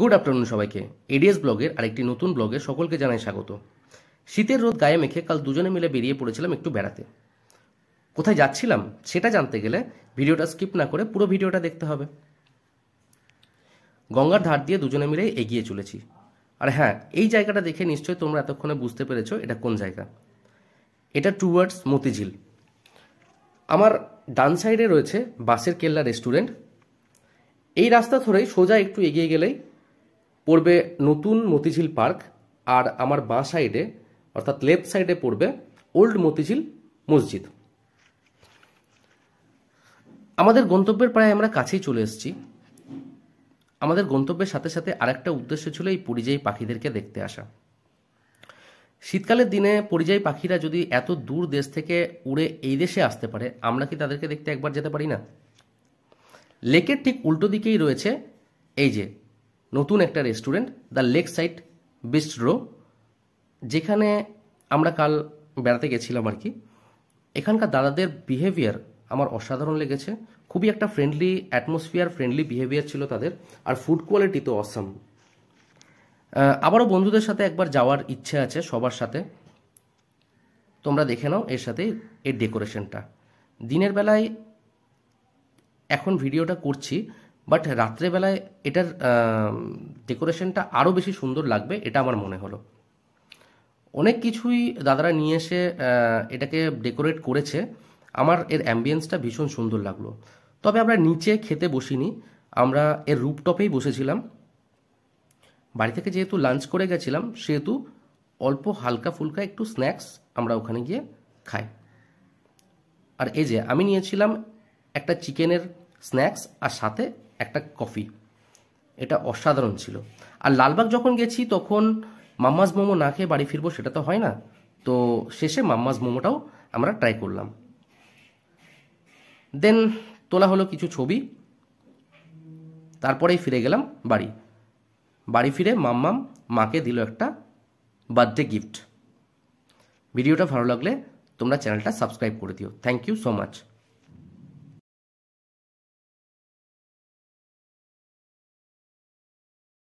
good afternoon সবাইকে ads ব্লগের আরেকটি নতুন ব্লগে সকলকে জানাই স্বাগত শীতের রোদ গায়ে মেখে কাল দুজনে মিলে বেরিয়ে পড়েছিলাম একটু বেড়াতে কোথায় যাচ্ছিলাম সেটা জানতে গেলে ভিডিওটা স্কিপ না করে পুরো ভিডিওটা দেখতে হবে গঙ্গার ধার দিয়ে দুজনে মিলে এগিয়ে চলেছি আর হ্যাঁ এই জায়গাটা দেখে নিশ্চয়ই তোমরা এতক্ষণে বুঝতে পেরেছো এটা কোন জায়গা এটা টুয়ার্ডস মতিঝিল আমার ডান সাইডে রয়েছে বাসের কেল্লা রেস্টুরেন্ট এই রাস্তা ধরেই সোজা একটু এগিয়ে গেলেই পড়বে নতুন মতিঝিল পার্ক আর আমার বাঁ সাইডে অর্থাৎ লেফট সাইডে পড়বে ওল্ড মতিঝিল মসজিদ আমাদের গন্তব্যের প্রায় আমরা কাছেই চলে এসেছি আমাদের গন্তব্যের সাথে সাথে আরেকটা উদ্দেশ্য ছিল এই পরিযায়ী পাখিদেরকে দেখতে আসা শীতকালের দিনে পরিযায়ী পাখিরা যদি এত দূর দেশ থেকে উড়ে এই দেশে আসতে পারে আমরা কি তাদেরকে দেখতে একবার যেতে পারি না লেকের ঠিক উল্টো দিকেই রয়েছে এই যে নতুন একটা restaurant The Lakeside Bistro যেখানে আমরা কাল বেড়াতে গেছিলাম আর কি এখানকার দাদাদের বিহেভিয়ার আমার অসাধারণ লেগেছে খুবই একটা ফ্রেন্ডলি অ্যাটমসফিয়ার ফ্রেন্ডলি বিহেভিয়ার ছিল তাদের আর ফুড কোয়ালিটি তো অসাম আবারও বন্ধুদের সাথে একবার যাওয়ার ইচ্ছে আছে সবার সাথে তোমরা দেখে নাও এর সাথে এর ডেকোরেশনটা দিনের বেলায় এখন ভিডিওটা করছি বাট রাত্রেবেলায় এটার ডেকোরেশনটা আরও বেশি সুন্দর লাগবে এটা আমার মনে হলো অনেক কিছুই দাদারা নিয়ে এসে এটাকে ডেকোরেট করেছে আমার এর অ্যাম্বিয়েন্সটা ভীষণ সুন্দর লাগলো তবে আমরা নিচে খেতে বসিনি আমরা এর রুপটপেই বসেছিলাম বাড়ি থেকে যেহেতু লাঞ্চ করে গেছিলাম সেহেতু অল্প হালকা ফুলকা একটু স্ন্যাক্স আমরা ওখানে গিয়ে খাই আর এই যে আমি নিয়েছিলাম একটা চিকেনের স্ন্যাক্স আর সাথে একটা কফি এটা অসাধারণ ছিল আর লালবাগ যখন গেছি তখন মাম্মাজ মোমো না খেয়ে বাড়ি ফিরবো সেটা তো হয় না তো শেষে মাম্মাজ মোমোটাও আমরা ট্রাই করলাম দেন তোলা হলো কিছু ছবি তারপরেই ফিরে গেলাম বাড়ি বাড়ি ফিরে মাম্মাম মাকে দিল একটা বার্থডে গিফট ভিডিওটা ভালো লাগলে তোমরা চ্যানেলটা সাবস্ক্রাইব করে দিও থ্যাংক ইউ সো মাচ